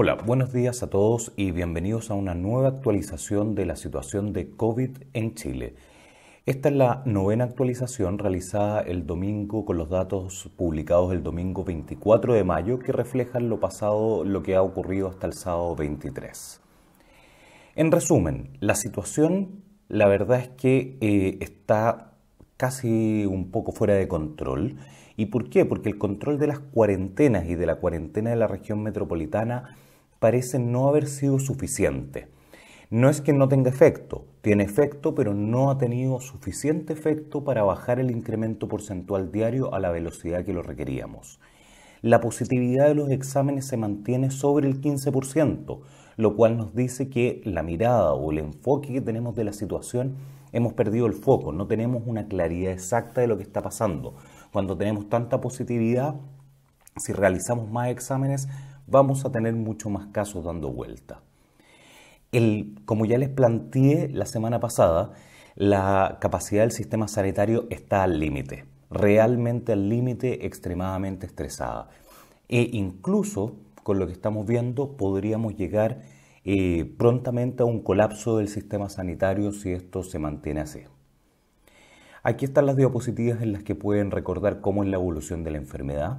Hola, buenos días a todos y bienvenidos a una nueva actualización de la situación de COVID en Chile. Esta es la novena actualización realizada el domingo con los datos publicados el domingo 24 de mayo que reflejan lo pasado, lo que ha ocurrido hasta el sábado 23. En resumen, la situación la verdad es que eh, está casi un poco fuera de control. ¿Y por qué? Porque el control de las cuarentenas y de la cuarentena de la región metropolitana parece no haber sido suficiente. No es que no tenga efecto, tiene efecto, pero no ha tenido suficiente efecto para bajar el incremento porcentual diario a la velocidad que lo requeríamos. La positividad de los exámenes se mantiene sobre el 15%, lo cual nos dice que la mirada o el enfoque que tenemos de la situación hemos perdido el foco, no tenemos una claridad exacta de lo que está pasando. Cuando tenemos tanta positividad, si realizamos más exámenes, vamos a tener mucho más casos dando vuelta. como ya les planteé la semana pasada, la capacidad del sistema sanitario está al límite, realmente al límite, extremadamente estresada. E incluso con lo que estamos viendo podríamos llegar eh, prontamente a un colapso del sistema sanitario si esto se mantiene así. Aquí están las diapositivas en las que pueden recordar cómo es la evolución de la enfermedad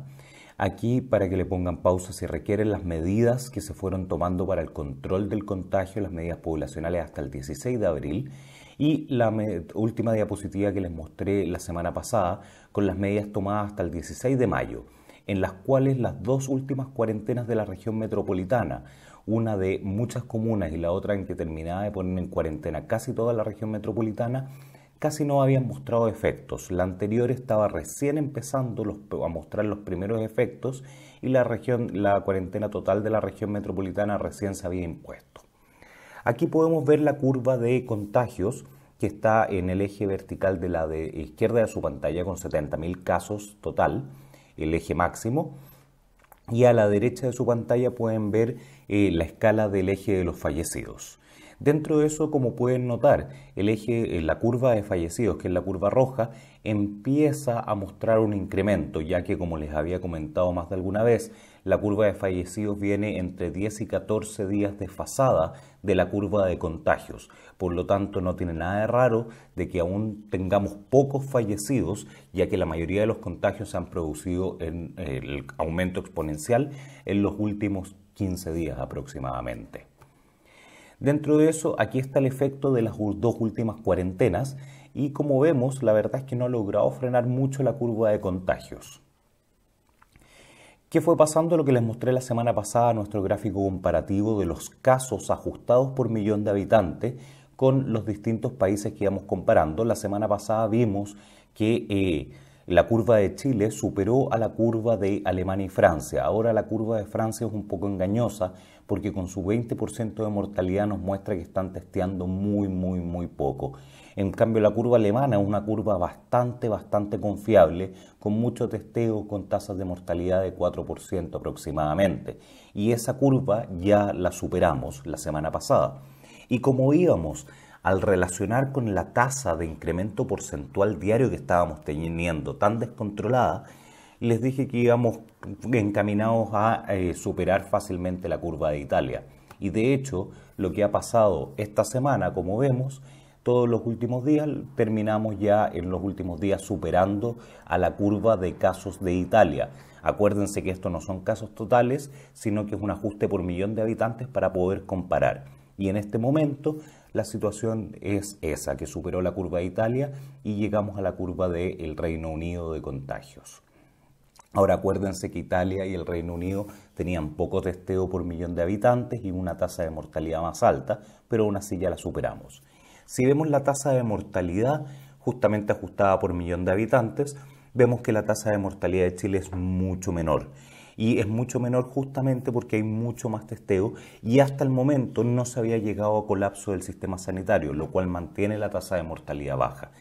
Aquí para que le pongan pausa si requieren las medidas que se fueron tomando para el control del contagio, las medidas poblacionales hasta el 16 de abril y la última diapositiva que les mostré la semana pasada con las medidas tomadas hasta el 16 de mayo, en las cuales las dos últimas cuarentenas de la región metropolitana, una de muchas comunas y la otra en que terminaba de poner en cuarentena casi toda la región metropolitana, casi no habían mostrado efectos. La anterior estaba recién empezando a mostrar los primeros efectos y la, región, la cuarentena total de la región metropolitana recién se había impuesto. Aquí podemos ver la curva de contagios que está en el eje vertical de la izquierda de su pantalla con 70.000 casos total, el eje máximo. Y a la derecha de su pantalla pueden ver eh, la escala del eje de los fallecidos. Dentro de eso, como pueden notar, el eje, eh, la curva de fallecidos, que es la curva roja, empieza a mostrar un incremento, ya que como les había comentado más de alguna vez, la curva de fallecidos viene entre 10 y 14 días desfasada de la curva de contagios. Por lo tanto, no tiene nada de raro de que aún tengamos pocos fallecidos, ya que la mayoría de los contagios se han producido en eh, el aumento exponencial en los últimos 15 días aproximadamente. Dentro de eso, aquí está el efecto de las dos últimas cuarentenas y como vemos, la verdad es que no ha logrado frenar mucho la curva de contagios. ¿Qué fue pasando? Lo que les mostré la semana pasada, nuestro gráfico comparativo de los casos ajustados por millón de habitantes con los distintos países que íbamos comparando. La semana pasada vimos que eh, la curva de Chile superó a la curva de Alemania y Francia. Ahora la curva de Francia es un poco engañosa porque con su 20% de mortalidad nos muestra que están testeando muy, muy, muy poco. En cambio, la curva alemana es una curva bastante, bastante confiable, con mucho testeo, con tasas de mortalidad de 4% aproximadamente. Y esa curva ya la superamos la semana pasada. Y como íbamos al relacionar con la tasa de incremento porcentual diario que estábamos teniendo tan descontrolada, les dije que íbamos encaminados a eh, superar fácilmente la curva de Italia. Y de hecho, lo que ha pasado esta semana, como vemos, todos los últimos días terminamos ya en los últimos días superando a la curva de casos de Italia. Acuérdense que esto no son casos totales, sino que es un ajuste por millón de habitantes para poder comparar. Y en este momento la situación es esa, que superó la curva de Italia y llegamos a la curva del Reino Unido de contagios. Ahora acuérdense que Italia y el Reino Unido tenían poco testeo por millón de habitantes y una tasa de mortalidad más alta, pero aún así ya la superamos. Si vemos la tasa de mortalidad justamente ajustada por millón de habitantes, vemos que la tasa de mortalidad de Chile es mucho menor y es mucho menor justamente porque hay mucho más testeo y hasta el momento no se había llegado a colapso del sistema sanitario, lo cual mantiene la tasa de mortalidad baja.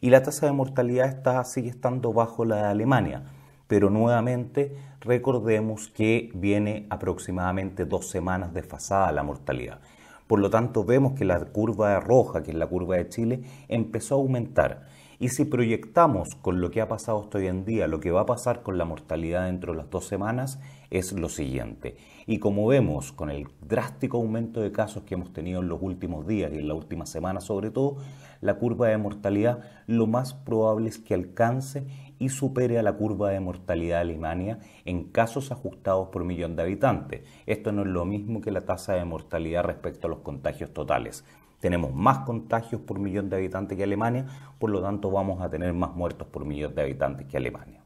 Y la tasa de mortalidad está, sigue estando bajo la de Alemania, pero nuevamente recordemos que viene aproximadamente dos semanas de desfasada la mortalidad. Por lo tanto, vemos que la curva roja, que es la curva de Chile, empezó a aumentar. Y si proyectamos con lo que ha pasado hasta hoy en día, lo que va a pasar con la mortalidad dentro de las dos semanas, es lo siguiente. Y como vemos con el drástico aumento de casos que hemos tenido en los últimos días y en la última semana sobre todo, la curva de mortalidad lo más probable es que alcance y supere a la curva de mortalidad de Alemania en casos ajustados por millón de habitantes. Esto no es lo mismo que la tasa de mortalidad respecto a los contagios totales. Tenemos más contagios por millón de habitantes que Alemania, por lo tanto vamos a tener más muertos por millón de habitantes que Alemania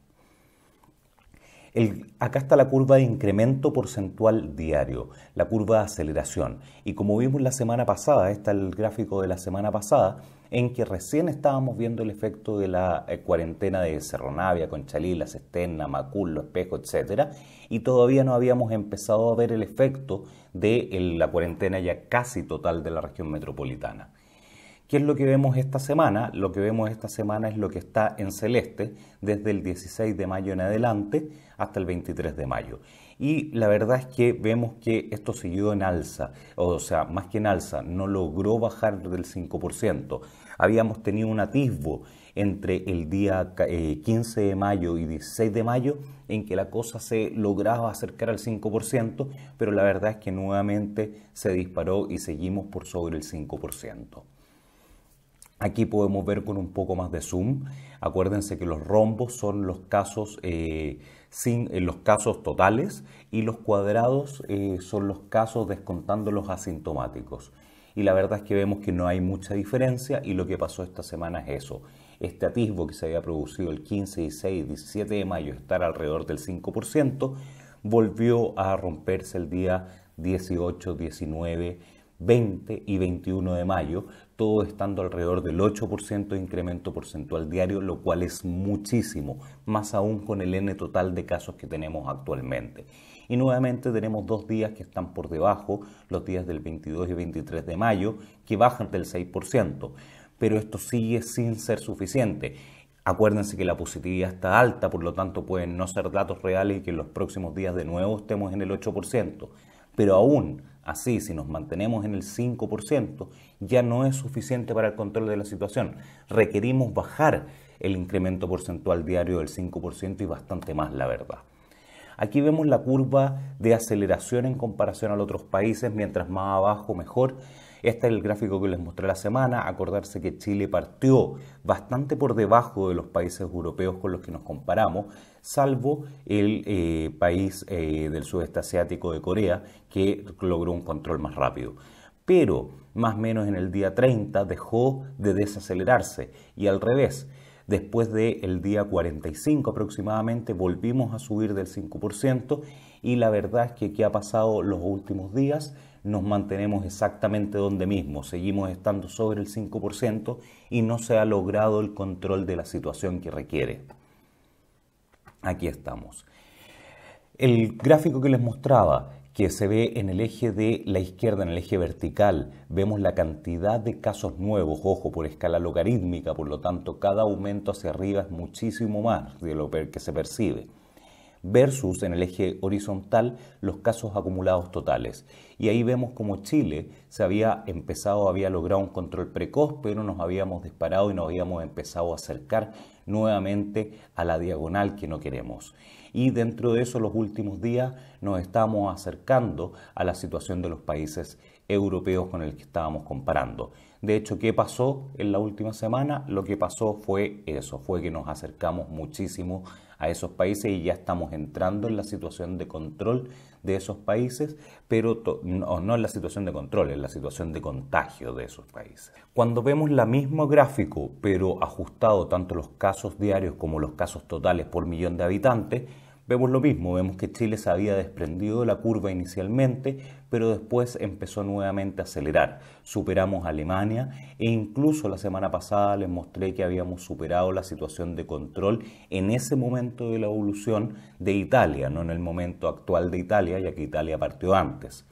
acá está la curva de incremento porcentual diario, la curva de aceleración. Y como vimos la semana pasada, está el gráfico de la semana pasada, en que recién estábamos viendo el efecto de la eh, cuarentena de Cerronavia, Conchalí, La Macul, Macullo, Espejo, etc. Y todavía no habíamos empezado a ver el efecto de la cuarentena ya casi total de la región metropolitana. ¿Qué es lo que vemos esta semana? Lo que vemos esta semana es lo que está en celeste desde el 16 de mayo en adelante hasta el 23 de mayo. Y la verdad es que vemos que esto siguió en alza, o sea, más que en alza, no logró bajar del 5%. Habíamos tenido un atisbo entre el día 15 eh, de mayo y 16 de mayo en que la cosa se lograba acercar al 5%, pero la verdad es que nuevamente se disparó y seguimos por sobre el 5%. Aquí podemos ver con un poco más de zoom. Acuérdense que los rombos son los casos, eh, sin, eh, los casos totales y los cuadrados eh, son los casos descontando los asintomáticos. Y la verdad es que vemos que no hay mucha diferencia y lo que pasó esta semana es eso. Este atisbo que se había producido el 15, 16, 17 de mayo, estar alrededor del 5%, volvió a romperse el día 18, 19 20 y 21 de mayo, todo estando alrededor del 8% de incremento porcentual diario, lo cual es muchísimo, más aún con el N total de casos que tenemos actualmente. Y nuevamente tenemos dos días que están por debajo, los días del 22 y 23 de mayo, que bajan del 6%, pero esto sigue sin ser suficiente. Acuérdense que la positividad está alta, por lo tanto pueden no ser datos reales y que en los próximos días de nuevo estemos en el 8%, pero aún Así, si nos mantenemos en el 5%, ya no es suficiente para el control de la situación. Requerimos bajar el incremento porcentual diario del 5% y bastante más, la verdad. Aquí vemos la curva de aceleración en comparación a los otros países, mientras más abajo mejor. Este es el gráfico que les mostré la semana. Acordarse que Chile partió bastante por debajo de los países europeos con los que nos comparamos, salvo el eh, país eh, del sudeste asiático de Corea, que logró un control más rápido. Pero más o menos en el día 30 dejó de desacelerarse y al revés. Después del día 45 aproximadamente volvimos a subir del 5% y la verdad es que ¿qué ha pasado los últimos días? nos mantenemos exactamente donde mismo, seguimos estando sobre el 5% y no se ha logrado el control de la situación que requiere. Aquí estamos. El gráfico que les mostraba, que se ve en el eje de la izquierda, en el eje vertical, vemos la cantidad de casos nuevos, ojo, por escala logarítmica, por lo tanto, cada aumento hacia arriba es muchísimo más de lo que se percibe versus en el eje horizontal los casos acumulados totales. Y ahí vemos como Chile se había empezado, había logrado un control precoz, pero nos habíamos disparado y nos habíamos empezado a acercar nuevamente a la diagonal que no queremos. Y dentro de eso los últimos días nos estamos acercando a la situación de los países europeos con el que estábamos comparando. De hecho, ¿qué pasó en la última semana? Lo que pasó fue eso, fue que nos acercamos muchísimo a esos países y ya estamos entrando en la situación de control de esos países, pero no, en la situación de control, en la situación de contagio de esos países. Cuando vemos la mismo gráfico, pero ajustado tanto los casos diarios como los casos totales por millón de habitantes, Vemos lo mismo, vemos que Chile se había desprendido de la curva inicialmente, pero después empezó nuevamente a acelerar. Superamos a Alemania e incluso la semana pasada les mostré que habíamos superado la situación de control en ese momento de la evolución de Italia, no en el momento actual de Italia, ya que Italia partió antes.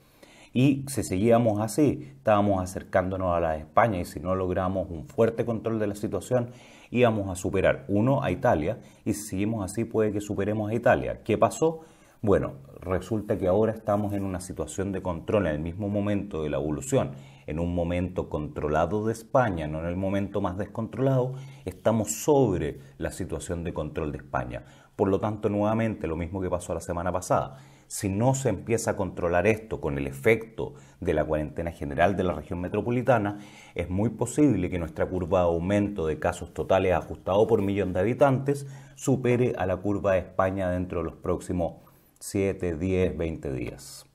Y si seguíamos así, estábamos acercándonos a la España y si no logramos un fuerte control de la situación, íbamos a superar uno a Italia y si seguimos así puede que superemos a Italia. ¿Qué pasó? Bueno, resulta que ahora estamos en una situación de control en el mismo momento de la evolución, en un momento controlado de España, no en el momento más descontrolado, estamos sobre la situación de control de España. Por lo tanto, nuevamente, lo mismo que pasó la semana pasada, si no se empieza a controlar esto con el efecto de la cuarentena general de la región metropolitana, es muy posible que nuestra curva de aumento de casos totales ajustado por millón de habitantes supere a la curva de España dentro de los próximos 7, 10, 20 días.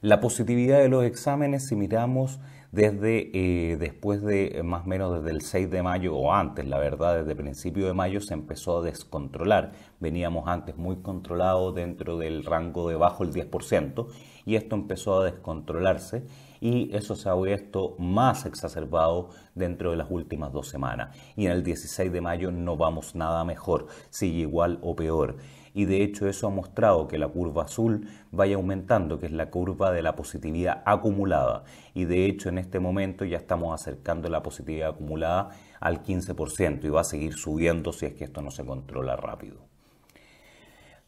La positividad de los exámenes, si miramos desde eh, después de eh, más o menos desde el 6 de mayo o antes, la verdad, desde principio de mayo se empezó a descontrolar. Veníamos antes muy controlado dentro del rango de bajo el 10% y esto empezó a descontrolarse y eso se ha vuelto más exacerbado dentro de las últimas dos semanas. Y en el 16 de mayo no vamos nada mejor, sigue igual o peor y de hecho eso ha mostrado que la curva azul vaya aumentando, que es la curva de la positividad acumulada y de hecho en este momento ya estamos acercando la positividad acumulada al 15% y va a seguir subiendo si es que esto no se controla rápido.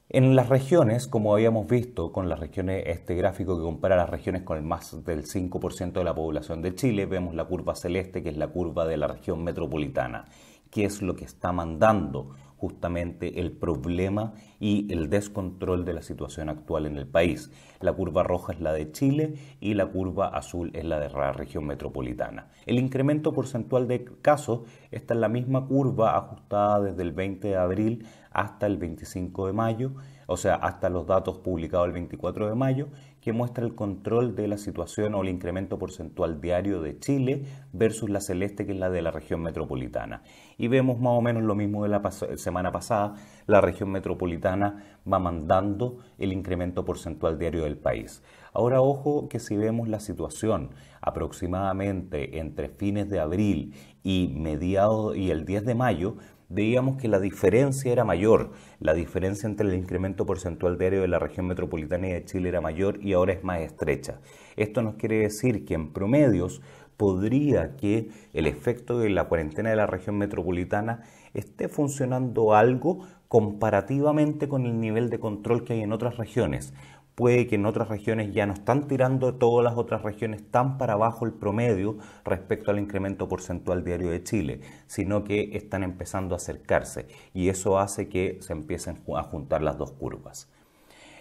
En las regiones, como habíamos visto con las regiones, este gráfico que compara las regiones con el más del 5% de la población de Chile, vemos la curva celeste, que es la curva de la región metropolitana, que es lo que está mandando justamente el problema y el descontrol de la situación actual en el país. La curva roja es la de Chile y la curva azul es la de la región metropolitana. El incremento porcentual de casos está en la misma curva ajustada desde el 20 de abril hasta el 25 de mayo, o sea, hasta los datos publicados el 24 de mayo, que muestra el control de la situación o el incremento porcentual diario de Chile versus la celeste que es la de la región metropolitana. Y vemos más o menos lo mismo de la semana pasada, la región metropolitana va mandando el incremento porcentual diario del país. Ahora ojo que si vemos la situación aproximadamente entre fines de abril y mediados y el 10 de mayo, veíamos que la diferencia era mayor. La diferencia entre el incremento porcentual diario de la región metropolitana y de Chile era mayor y ahora es más estrecha. Esto nos quiere decir que en promedios podría que el efecto de la cuarentena de la región metropolitana esté funcionando algo comparativamente con el nivel de control que hay en otras regiones. Puede que en otras regiones ya no están tirando todas las otras regiones tan para abajo el promedio respecto al incremento porcentual diario de Chile, sino que están empezando a acercarse y eso hace que se empiecen a juntar las dos curvas.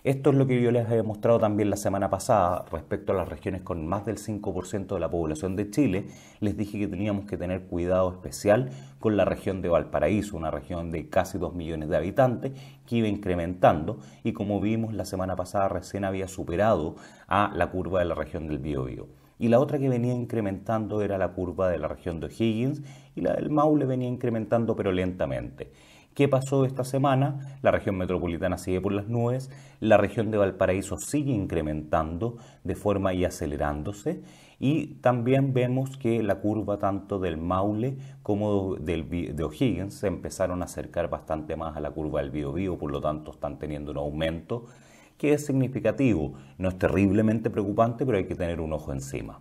Esto es lo que yo les había mostrado también la semana pasada respecto a las regiones con más del 5% de la población de Chile. Les dije que teníamos que tener cuidado especial con la región de Valparaíso, una región de casi 2 millones de habitantes que iba incrementando y como vimos la semana pasada recién había superado a la curva de la región del Biobío y la otra que venía incrementando era la curva de la región de O'Higgins y la del Maule venía incrementando pero lentamente. ¿Qué pasó esta semana? La región metropolitana sigue por las nubes, la región de Valparaíso sigue incrementando de forma y acelerándose y también vemos que la curva tanto del Maule como del, de O'Higgins se empezaron a acercar bastante más a la curva del Biobío, por lo tanto están teniendo un aumento que es significativo, no es terriblemente preocupante, pero hay que tener un ojo encima.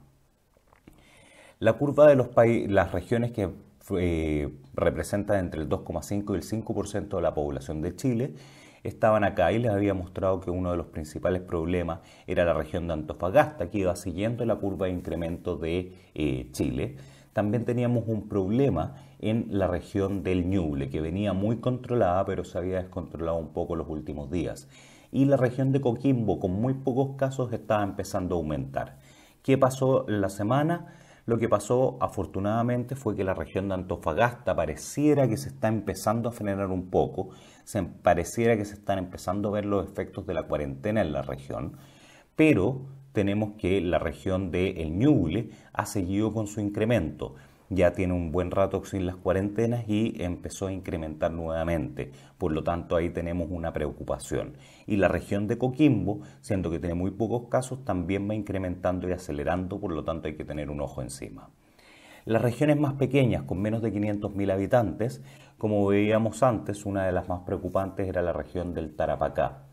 La curva de los las regiones que eh, representa entre el 2,5 y el 5% de la población de Chile, estaban acá y les había mostrado que uno de los principales problemas era la región de Antofagasta, que iba siguiendo la curva de incremento de eh, Chile. También teníamos un problema en la región del Ñuble, que venía muy controlada, pero se había descontrolado un poco los últimos días. Y la región de Coquimbo, con muy pocos casos, estaba empezando a aumentar. ¿Qué pasó la semana? Lo que pasó afortunadamente fue que la región de Antofagasta pareciera que se está empezando a frenar un poco, se em, pareciera que se están empezando a ver los efectos de la cuarentena en la región, pero tenemos que la región de El Ñuble ha seguido con su incremento ya tiene un buen rato sin las cuarentenas y empezó a incrementar nuevamente. Por lo tanto, ahí tenemos una preocupación. Y la región de Coquimbo, siendo que tiene muy pocos casos, también va incrementando y acelerando, por lo tanto hay que tener un ojo encima. Las regiones más pequeñas, con menos de 500.000 habitantes, como veíamos antes, una de las más preocupantes era la región del Tarapacá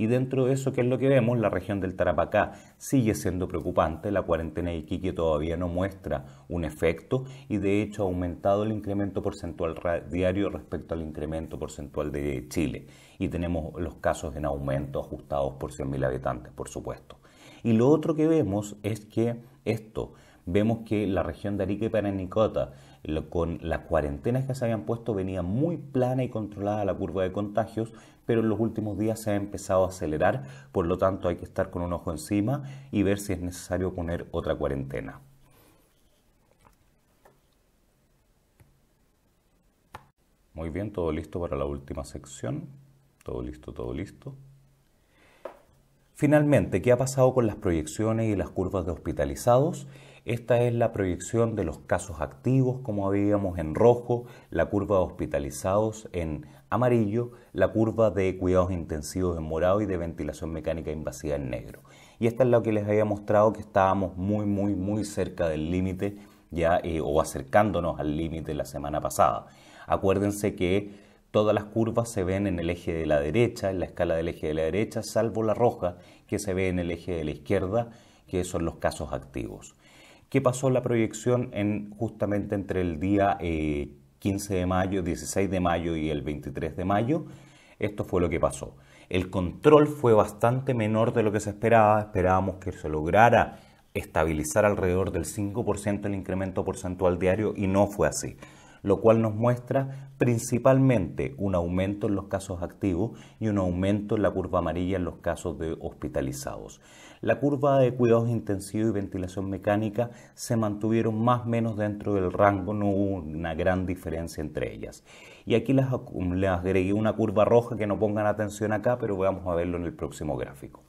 y dentro de eso, ¿qué es lo que vemos? La región del Tarapacá sigue siendo preocupante. La cuarentena de Iquique todavía no muestra un efecto y de hecho ha aumentado el incremento porcentual diario respecto al incremento porcentual de Chile. Y tenemos los casos en aumento ajustados por 100.000 habitantes, por supuesto. Y lo otro que vemos es que esto vemos que la región de Arica y Parinacota, con las cuarentenas que se habían puesto, venía muy plana y controlada la curva de contagios, pero en los últimos días se ha empezado a acelerar, por lo tanto hay que estar con un ojo encima y ver si es necesario poner otra cuarentena. Muy bien, todo listo para la última sección. Todo listo, todo listo. Finalmente, ¿qué ha pasado con las proyecciones y las curvas de hospitalizados? Esta es la proyección de los casos activos, como habíamos en rojo, la curva de hospitalizados en amarillo, la curva de cuidados intensivos en morado y de ventilación mecánica invasiva en negro. Y esta es la que les había mostrado que estábamos muy, muy, muy cerca del límite ya eh, o acercándonos al límite la semana pasada. Acuérdense que todas las curvas se ven en el eje de la derecha, en la escala del eje de la derecha, salvo la roja que se ve en el eje de la izquierda, que son los casos activos. ¿Qué pasó la proyección en, justamente entre el día 15 eh, de mayo, 16 de mayo y el 23 de mayo? Esto fue lo que pasó. El control fue bastante menor de lo que se esperaba. Esperábamos que se lograra estabilizar alrededor del 5% el incremento porcentual diario y no fue así, lo cual nos muestra principalmente un aumento en los casos activos y un aumento en la curva amarilla en los casos de hospitalizados. La curva de cuidados intensivos y ventilación mecánica se mantuvieron más o menos dentro del rango, no hubo una gran diferencia entre ellas. Y aquí les, agregué una curva roja que no pongan atención acá, pero vamos a verlo en el próximo gráfico.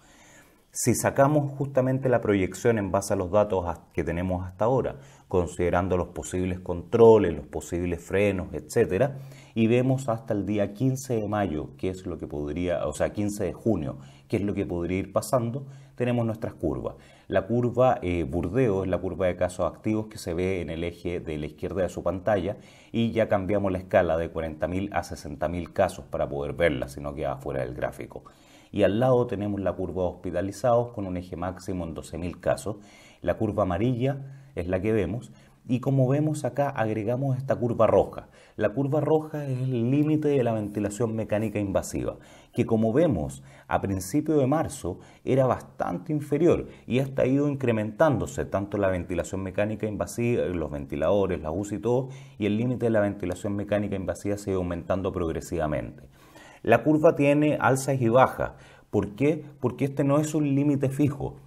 Si sacamos justamente la proyección en base a los datos que tenemos hasta ahora, considerando los posibles controles, los posibles frenos, etc. y vemos hasta el día 15 de mayo, que es lo que podría, o sea, 15 de junio, qué es lo que podría ir pasando, tenemos nuestras curvas. La curva eh, Burdeo es la curva de casos activos que se ve en el eje de la izquierda de su pantalla y ya cambiamos la escala de 40.000 a 60.000 casos para poder verla, si no queda fuera del gráfico. Y al lado tenemos la curva hospitalizados con un eje máximo en 12.000 casos. La curva amarilla es la que vemos, y como vemos acá, agregamos esta curva roja. La curva roja es el límite de la ventilación mecánica invasiva, que como vemos a principio de marzo era bastante inferior y hasta ha ido incrementándose tanto la ventilación mecánica invasiva, los ventiladores, la UCI y todo, y el límite de la ventilación mecánica invasiva se aumentando progresivamente. La curva tiene alzas y bajas. ¿Por qué? Porque este no es un límite fijo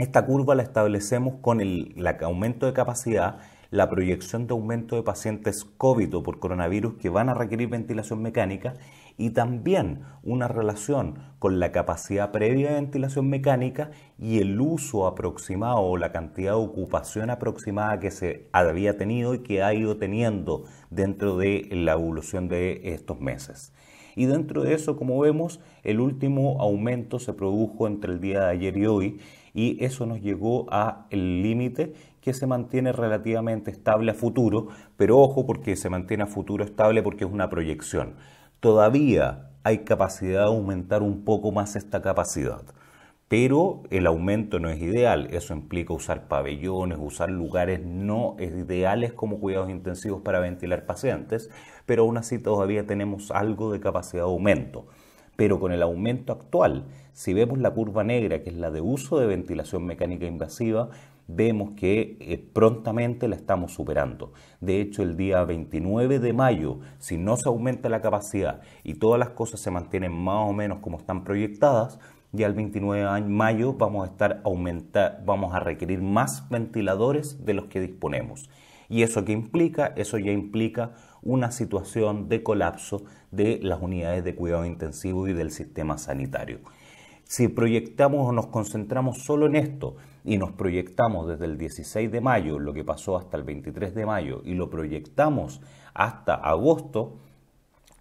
esta curva la establecemos con el, aumento de capacidad, la proyección de aumento de pacientes COVID por coronavirus que van a requerir ventilación mecánica y también una relación con la capacidad previa de ventilación mecánica y el uso aproximado o la cantidad de ocupación aproximada que se había tenido y que ha ido teniendo dentro de la evolución de estos meses. Y dentro de eso, como vemos, el último aumento se produjo entre el día de ayer y hoy y eso nos llegó a el límite que se mantiene relativamente estable a futuro, pero ojo porque se mantiene a futuro estable porque es una proyección. Todavía hay capacidad de aumentar un poco más esta capacidad. Pero el aumento no es ideal, eso implica usar pabellones, usar lugares no ideales como cuidados intensivos para ventilar pacientes, pero aún así todavía tenemos algo de capacidad de aumento pero con el aumento actual, si vemos la curva negra, que es la de uso de ventilación mecánica invasiva, vemos que eh, prontamente la estamos superando. De hecho, el día 29 de mayo, si no se aumenta la capacidad y todas las cosas se mantienen más o menos como están proyectadas, ya el 29 de mayo vamos a estar aumenta, vamos a requerir más ventiladores de los que disponemos. ¿Y eso qué implica? Eso ya implica una situación de colapso de las unidades de cuidado intensivo y del sistema sanitario. Si proyectamos o nos concentramos solo en esto y nos proyectamos desde el 16 de mayo, lo que pasó hasta el 23 de mayo, y lo proyectamos hasta agosto,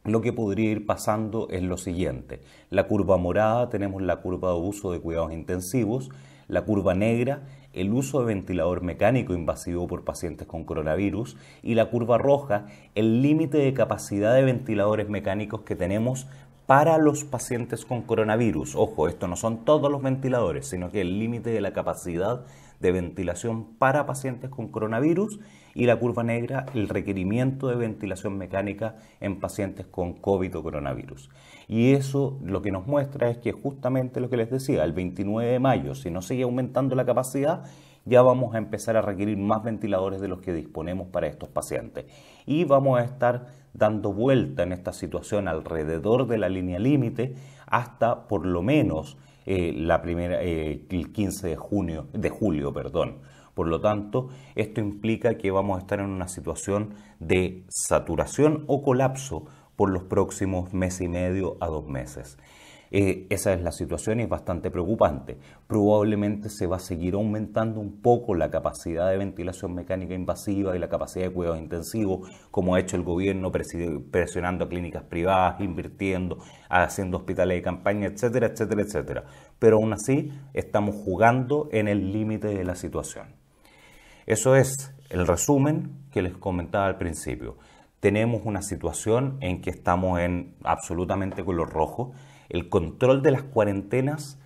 lo que podría ir pasando es lo siguiente. La curva morada, tenemos la curva de uso de cuidados intensivos, la curva negra, el uso de ventilador mecánico invasivo por pacientes con coronavirus y la curva roja, el límite de capacidad de ventiladores mecánicos que tenemos para los pacientes con coronavirus. Ojo, esto no son todos los ventiladores, sino que el límite de la capacidad de ventilación para pacientes con coronavirus y la curva negra, el requerimiento de ventilación mecánica en pacientes con COVID o coronavirus. Y eso lo que nos muestra es que justamente lo que les decía, el 29 de mayo, si no sigue aumentando la capacidad, ya vamos a empezar a requerir más ventiladores de los que disponemos para estos pacientes. Y vamos a estar dando vuelta en esta situación alrededor de la línea límite hasta por lo menos eh, primera, eh, el 15 de, junio, de julio. Perdón. Por lo tanto, esto implica que vamos a estar en una situación de saturación o colapso por los próximos mes y medio a dos meses. Eh, esa es la situación y es bastante preocupante. Probablemente se va a seguir aumentando un poco la capacidad de ventilación mecánica invasiva y la capacidad de cuidados intensivos, como ha hecho el gobierno presionando a clínicas privadas, invirtiendo, haciendo hospitales de campaña, etcétera, etcétera, etcétera. Pero aún así estamos jugando en el límite de la situación. Eso es el resumen que les comentaba al principio. Tenemos una situación en que estamos en absolutamente color rojo el control de las cuarentenas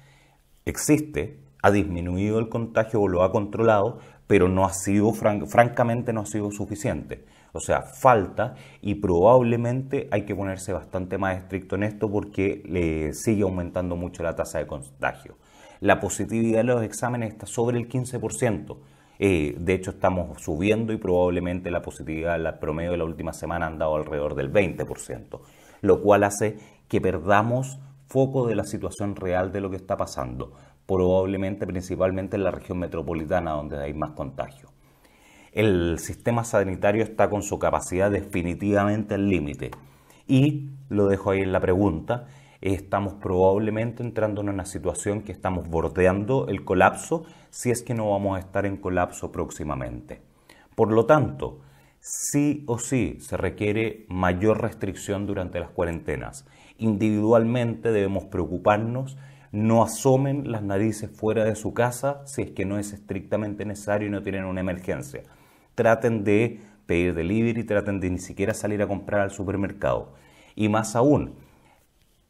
existe, ha disminuido el contagio o lo ha controlado, pero no ha sido, francamente, no ha sido suficiente. O sea, falta y probablemente hay que ponerse bastante más estricto en esto porque le sigue aumentando mucho la tasa de contagio. La positividad de los exámenes está sobre el 15%. Eh, de hecho, estamos subiendo y probablemente la positividad la promedio de la última semana ha andado alrededor del 20%, lo cual hace que perdamos foco de la situación real de lo que está pasando, probablemente principalmente en la región metropolitana donde hay más contagio. El sistema sanitario está con su capacidad definitivamente al límite. Y, lo dejo ahí en la pregunta, estamos probablemente entrando en una situación que estamos bordeando el colapso si es que no vamos a estar en colapso próximamente. Por lo tanto, sí o sí se requiere mayor restricción durante las cuarentenas individualmente debemos preocuparnos, no asomen las narices fuera de su casa si es que no es estrictamente necesario y no tienen una emergencia. Traten de pedir delivery, traten de ni siquiera salir a comprar al supermercado. Y más aún,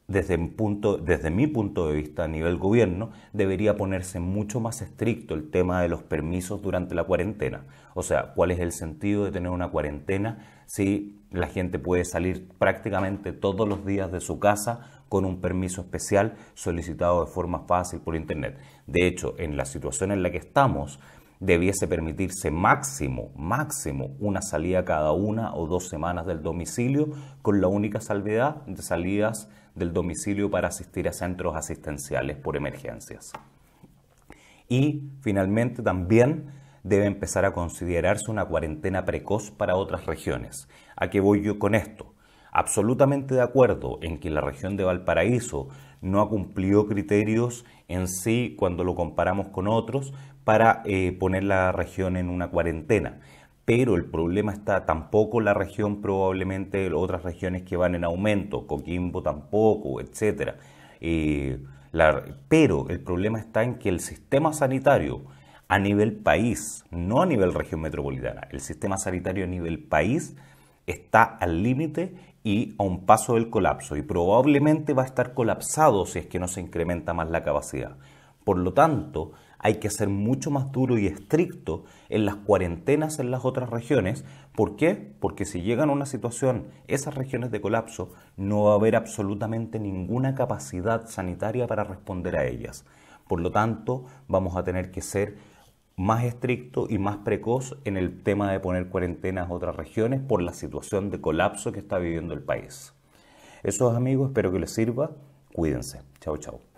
desde, mi punto de vista a nivel gobierno, debería ponerse mucho más estricto el tema de los permisos durante la cuarentena. O sea, ¿cuál es el sentido de tener una cuarentena si la gente puede salir prácticamente todos los días de su casa con un permiso especial solicitado de forma fácil por Internet? De hecho, en la situación en la que estamos, debiese permitirse máximo, máximo una salida cada una o dos semanas del domicilio, con la única salvedad de salidas del domicilio para asistir a centros asistenciales por emergencias. Y finalmente también debe empezar a considerarse una cuarentena precoz para otras regiones. ¿A qué voy yo con esto? Absolutamente de acuerdo en que la región de Valparaíso no ha cumplido criterios en sí cuando lo comparamos con otros para eh, poner la región en una cuarentena pero el problema está tampoco la región, probablemente otras regiones que van en aumento, Coquimbo tampoco, etc. Eh, pero el problema está en que el sistema sanitario a nivel país, no a nivel región metropolitana, el sistema sanitario a nivel país está al límite y a un paso del colapso y probablemente va a estar colapsado si es que no se incrementa más la capacidad. Por lo tanto, hay que ser mucho más duro y estricto en las cuarentenas en las otras regiones. ¿Por qué? Porque si llegan a una situación, esas regiones de colapso, no va a haber absolutamente ninguna capacidad sanitaria para responder a ellas. Por lo tanto, vamos a tener que ser más estricto y más precoz en el tema de poner cuarentenas a otras regiones por la situación de colapso que está viviendo el país. Eso es amigos, espero que les sirva. Cuídense. Chao, chao.